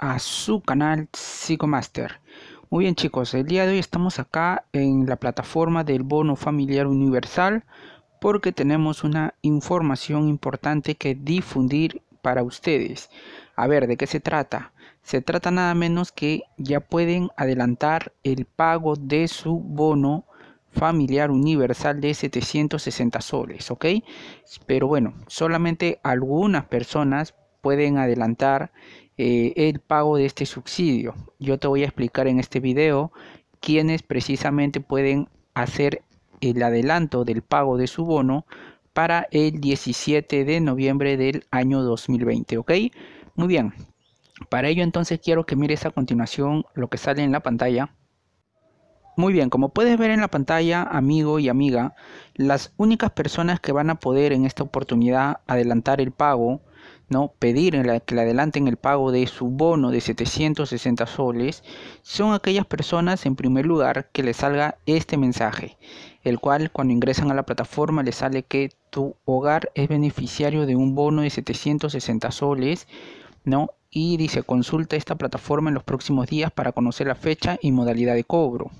a su canal Master. Muy bien chicos, el día de hoy estamos acá en la plataforma del bono familiar universal porque tenemos una información importante que difundir para ustedes. A ver, ¿de qué se trata? Se trata nada menos que ya pueden adelantar el pago de su bono familiar universal de 760 soles, ¿ok? Pero bueno, solamente algunas personas pueden adelantar eh, el pago de este subsidio. Yo te voy a explicar en este video quiénes precisamente pueden hacer el adelanto del pago de su bono para el 17 de noviembre del año 2020, ¿ok? Muy bien, para ello entonces quiero que mires a continuación lo que sale en la pantalla muy bien, como puedes ver en la pantalla, amigo y amiga, las únicas personas que van a poder en esta oportunidad adelantar el pago, ¿no? pedir que le adelanten el pago de su bono de 760 soles, son aquellas personas en primer lugar que les salga este mensaje, el cual cuando ingresan a la plataforma les sale que tu hogar es beneficiario de un bono de 760 soles, ¿no? Y dice, consulta esta plataforma en los próximos días para conocer la fecha y modalidad de cobro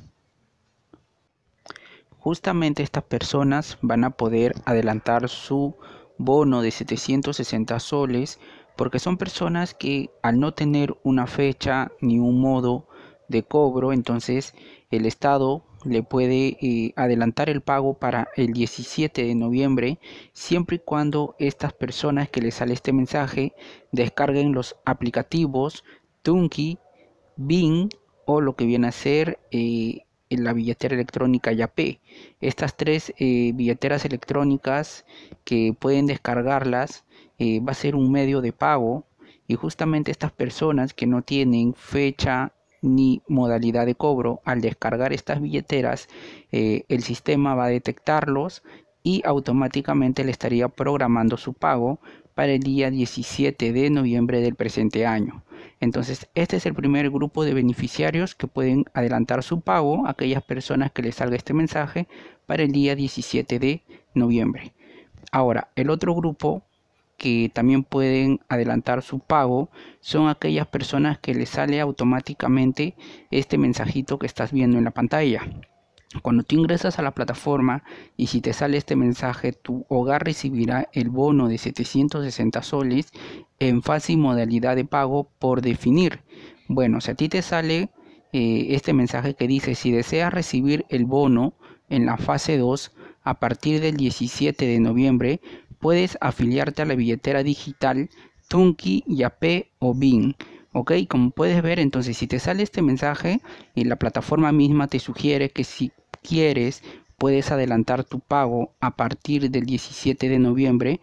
justamente estas personas van a poder adelantar su bono de 760 soles porque son personas que al no tener una fecha ni un modo de cobro, entonces el Estado le puede eh, adelantar el pago para el 17 de noviembre, siempre y cuando estas personas que les sale este mensaje descarguen los aplicativos Tunki, Bing o lo que viene a ser eh, la billetera electrónica YAPE. Estas tres eh, billeteras electrónicas que pueden descargarlas eh, va a ser un medio de pago y justamente estas personas que no tienen fecha ni modalidad de cobro, al descargar estas billeteras, eh, el sistema va a detectarlos y automáticamente le estaría programando su pago para el día 17 de noviembre del presente año. Entonces, este es el primer grupo de beneficiarios que pueden adelantar su pago, aquellas personas que les salga este mensaje, para el día 17 de noviembre. Ahora, el otro grupo que también pueden adelantar su pago son aquellas personas que les sale automáticamente este mensajito que estás viendo en la pantalla. Cuando tú ingresas a la plataforma y si te sale este mensaje, tu hogar recibirá el bono de 760 soles en fase y modalidad de pago por definir. Bueno, si a ti te sale eh, este mensaje que dice, si deseas recibir el bono en la fase 2 a partir del 17 de noviembre, puedes afiliarte a la billetera digital Tunki, Yape o BIN. Ok, como puedes ver, entonces si te sale este mensaje, y la plataforma misma te sugiere que si quieres, puedes adelantar tu pago a partir del 17 de noviembre.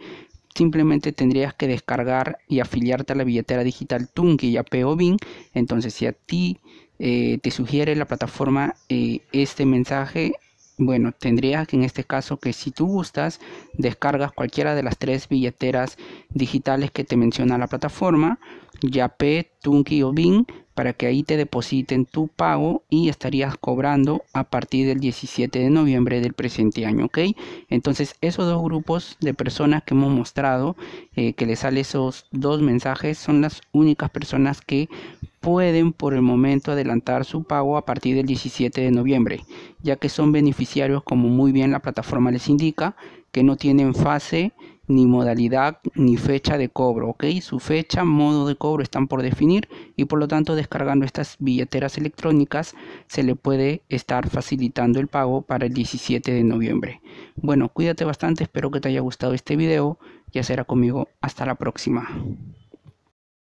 Simplemente tendrías que descargar y afiliarte a la billetera digital Tunki y o BIN, Entonces, si a ti eh, te sugiere la plataforma eh, este mensaje, bueno, tendrías que en este caso que si tú gustas, descargas cualquiera de las tres billeteras digitales que te menciona la plataforma, Yape, Tunki o Bin, para que ahí te depositen tu pago y estarías cobrando a partir del 17 de noviembre del presente año, ¿ok? Entonces esos dos grupos de personas que hemos mostrado, eh, que les sale esos dos mensajes, son las únicas personas que pueden por el momento adelantar su pago a partir del 17 de noviembre, ya que son beneficiarios, como muy bien la plataforma les indica, que no tienen fase ni modalidad ni fecha de cobro, ¿ok? Su fecha, modo de cobro están por definir y por lo tanto descargando estas billeteras electrónicas se le puede estar facilitando el pago para el 17 de noviembre. Bueno, cuídate bastante, espero que te haya gustado este video, ya será conmigo, hasta la próxima.